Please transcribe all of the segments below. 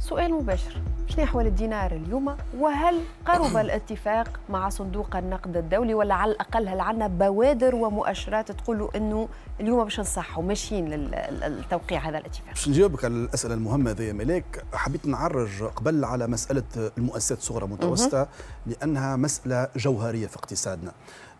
سؤال مباشر شنو أحوال الدينار اليوم وهل قرب الاتفاق مع صندوق النقد الدولي ولا على الأقل هل عندنا بوادر ومؤشرات تقول أنه اليوم باش نصحوا ماشيين للتوقيع هذا الاتفاق باش نجاوبك على الأسئلة المهمة هذه ملاك حبيت نعرج قبل على مسألة المؤسسات الصغرى المتوسطة لأنها مسألة جوهرية في اقتصادنا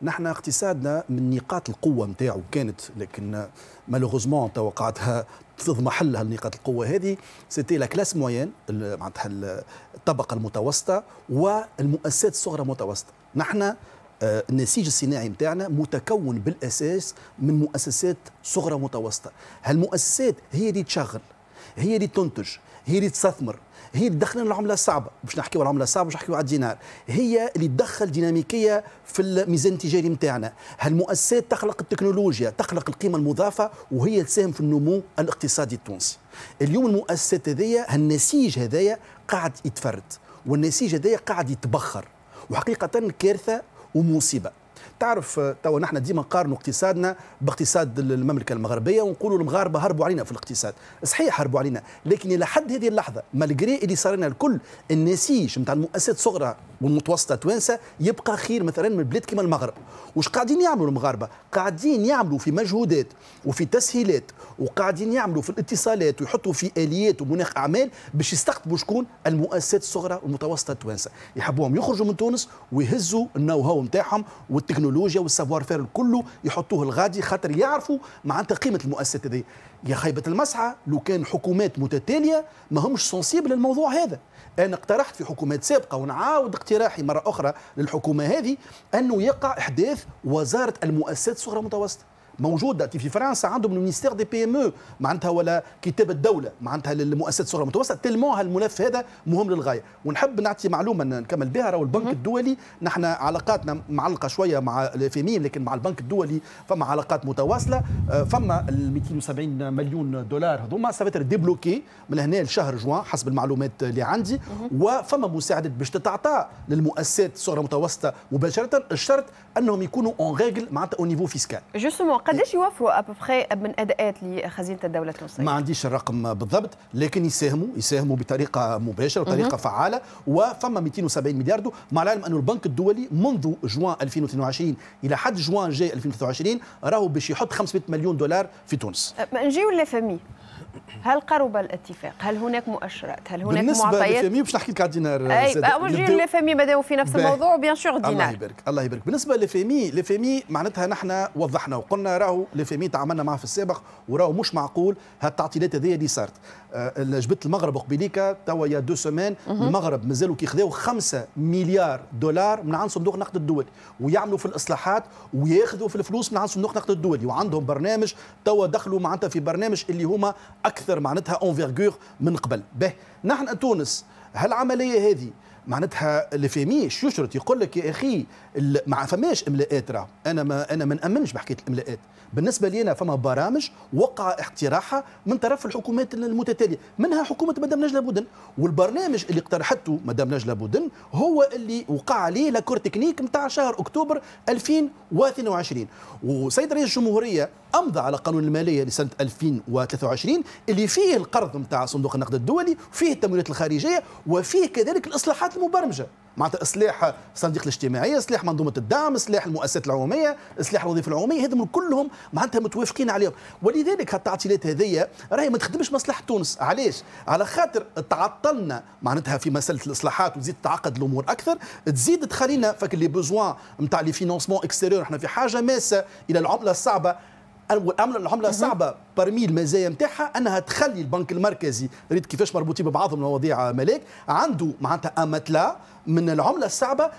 نحن اقتصادنا من نقاط القوه نتاعو كانت لكن مالوغوزمون توقعتها تضمحل لها نقاط القوه هذه سيتي لا كلاس موين معناتها الطبقه المتوسطه والمؤسسات الصغرى المتوسطه نحن آه، النسيج الصناعي نتاعنا متكون بالاساس من مؤسسات صغرى متوسطه هالمؤسسات هي اللي تشغل هي اللي تنتج هي اللي تستثمر هي اللي تدخل العمله الصعبه باش نحكيو العمله الصعبه باش نحكيو على الدينار هي اللي تدخل ديناميكيه في الميزان التجاري نتاعنا هالمؤسسات تخلق التكنولوجيا تخلق القيمه المضافه وهي تساهم في النمو الاقتصادي التونسي اليوم المؤسسات هذيا هالنسيج هذايا قاعد يتفرد والنسيج هذايا قاعد يتبخر وحقيقه كارثه ومصيبه تعرف آه، توا نحن ديما نقارنوا اقتصادنا باقتصاد المملكه المغربيه ونقولوا المغاربه هربوا علينا في الاقتصاد صحيح هربوا علينا لكن الى حد هذه اللحظه مالجري اللي صار لنا الكل النسيج نتاع المؤسسات الصغرى والمتوسطه توانسه يبقى خير مثلا من بلاد كيما المغرب واش قاعدين يعملوا المغاربه قاعدين يعملوا في مجهودات وفي تسهيلات وقاعدين يعملوا في الاتصالات ويحطوا في اليات ومناخ اعمال باش يستقطبوا شكون المؤسسات الصغرى والمتوسطه التوانسه يحبوهم يخرجوا من تونس ويهزوا النو هاو نتاعهم والتكنولوجيا والسافوار فير الكل يحطوه الغادي خاطر يعرفوا معناتها قيمه المؤسسات هذه يا خيبه المسعى لو كان حكومات متتاليه ما همش سونسيبل للموضوع هذا انا اقترحت في حكومات سابقه ونعاود اقتراحي مرة أخرى للحكومة هذه أنه يقع إحداث وزارة المؤسسات الصغرى المتوسطة موجوده في فرنسا عندهم المينيستير دي بي ام او معناتها ولا كتاب الدوله معناتها للمؤسسات الصغرى والمتوسطه تلمون هالملف هذا مهم للغايه ونحب نعطي معلومه نكمل بها راهو البنك الدولي نحن علاقاتنا معلقه شويه مع الافيميم لكن مع البنك الدولي فما علاقات متواصله آه، فما ال 270 مليون دولار هذوما سافيتر ديبلوكي من هنا لشهر جوان حسب المعلومات اللي عندي وفما مساعدات باش تتعطى للمؤسسات الصغرى والمتوسطه مباشره الشرط انهم يكونوا اون ريغل معناتها او نيفو فيسكال قداش يوفروا ابوبخي من اداءات لخزينه الدوله التونسيه؟ ما عنديش الرقم بالضبط لكن يساهموا يساهموا بطريقه مباشره وطريقه فعاله وفما 270 مليار دو مع العلم انه البنك الدولي منذ جوان 2022 الى حد جوان جاي 2023 راهو باش يحط 500 مليون دولار في تونس. أه، نجيو لافامي هل قرب الاتفاق؟ هل هناك مؤشرات؟ هل هناك بالنسبة معطيات؟ بالنسبة لفامي باش نحكي لك على الدينار اي نجي لفامي بداوا في نفس الموضوع بيان سور دينار الله يبارك الله يبارك بالنسبة لفامي لفامي معناتها نحن وضحنا وقلنا راهو لفامي تعاملنا معاه في السابق وراهو مش معقول هالتعطيلات هذه آه، اللي صارت جبت المغرب قبيليكا توا يا دو سومان المغرب مازالوا كيخذوا 5 مليار دولار من عند صندوق النقد الدولي ويعملوا في الاصلاحات وياخذوا في الفلوس من عند صندوق النقد الدولي وعندهم برنامج توا دخلوا معناتها في برنامج اللي هما اكثر معناتها اونفيرغور من قبل به نحن تونس هالعمليه هذه معناتها اللي فهميش يشرط يقول لك يا اخي ما فماش املاءات راه انا ما انا ما نامنش بحكايه الاملاءات بالنسبه لينا فما برامج وقع اقتراحها من طرف الحكومات المتتاليه منها حكومه مدام نجله بودن والبرنامج اللي اقترحته مدام نجله بودن هو اللي وقع عليه لاكور تكنيك نتاع شهر اكتوبر 2022 وسيد رئيس الجمهوريه امضى على قانون الماليه لسنه 2023 اللي فيه القرض نتاع صندوق النقد الدولي وفيه التمويلات الخارجيه وفيه كذلك الاصلاحات مبرمجه معناتها اصلاح الصناديق الاجتماعيه، اصلاح منظومه الدعم، اصلاح المؤسسات العموميه، اصلاح الوظيفه العموميه، هذم كلهم معناتها متوافقين عليهم، ولذلك التعطيلات هذيا راهي ما تخدمش مصلحه تونس، علاش؟ على خاطر تعطلنا معناتها في مساله الاصلاحات وتزيد تعقد الامور اكثر، تزيد تخلينا فك لي بوزوان نتاع لي فينونسمون اكستيريور احنا في حاجه ماسه الى العمله الصعبه والامر العمله الصعبه برمي المزايا نتاعها انها تخلي البنك المركزي ريت كيفاش مربوطين ببعضهم مواضيع ملاك عنده معناتها امتلا من العمله الصعبه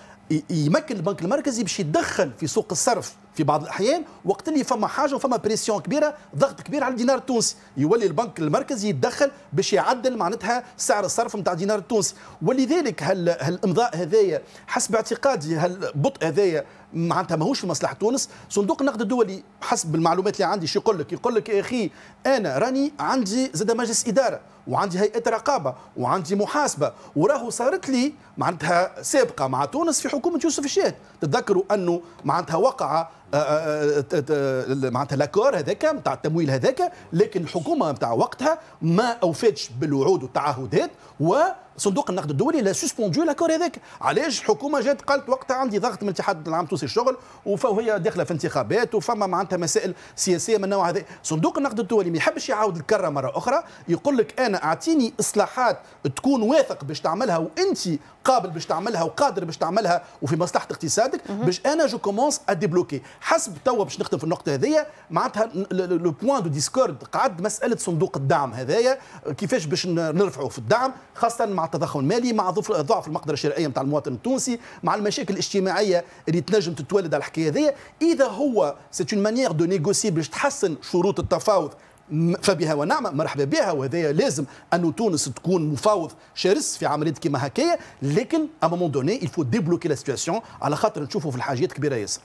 يمكن البنك المركزي باش يدخل في سوق الصرف في بعض الاحيان وقت اللي فما حاجه وفما بريسيون كبيره ضغط كبير على الدينار التونسي يولي البنك المركزي يتدخل باش يعدل معناتها سعر الصرف نتاع الدينار التونسي ولذلك هل هالامضاء هذايا حسب اعتقادي هالبطء هذايا معناتها ماهوش في مصلحه تونس صندوق النقد الدولي حسب المعلومات اللي عندي شو يقول لك يقول لك يا اخي انا راني عندي زاد مجلس اداره وعندي هيئه رقابه وعندي محاسبه وراهو صارت لي معناتها سابقه مع تونس في حكومه يوسف الشاهد تذكروا انه معناتها وقع آه، آه، آه، معناتها لاكور هذاك نتاع التمويل هذاك لكن الحكومه نتاع وقتها ما اوفتش بالوعود والتعهدات و صندوق النقد الدولي لا سسبوندو لاكور هذاك علاش الحكومه جات قالت وقتها عندي ضغط من الاتحاد العام التونسي للشغل وهي داخله في انتخابات وفما معناتها مسائل سياسيه من النوع هذا صندوق النقد الدولي ما يحبش يعاود الكره مره اخرى يقول لك انا اعطيني اصلاحات تكون واثق باش تعملها وانت قابل باش تعملها وقادر باش تعملها وفي مصلحه اقتصادك باش انا جو كومونس اديبلوكي حسب توا باش نخدم في النقطه هذيا معناتها لو بوان دو ديسكورد قعد مساله صندوق الدعم هذايا كيفاش باش نرفعوا في الدعم خاصه مع مع التضخم المالي مع ضعف المقدره الشرائيه نتاع المواطن التونسي مع المشاكل الاجتماعيه اللي تنجم تتولد على الحكايه هذيا اذا هو سي اون مانيير دو نيغوسي باش تحسن شروط التفاوض فبها ونعمه مرحبا بها وهذا لازم أن تونس تكون مفاوض شرس في عملية كيما هكايا لكن ا مومون دوني الفو ديبلوكي لا سيتواسيون على خاطر نشوفوا في الحاجات كبيره ياسر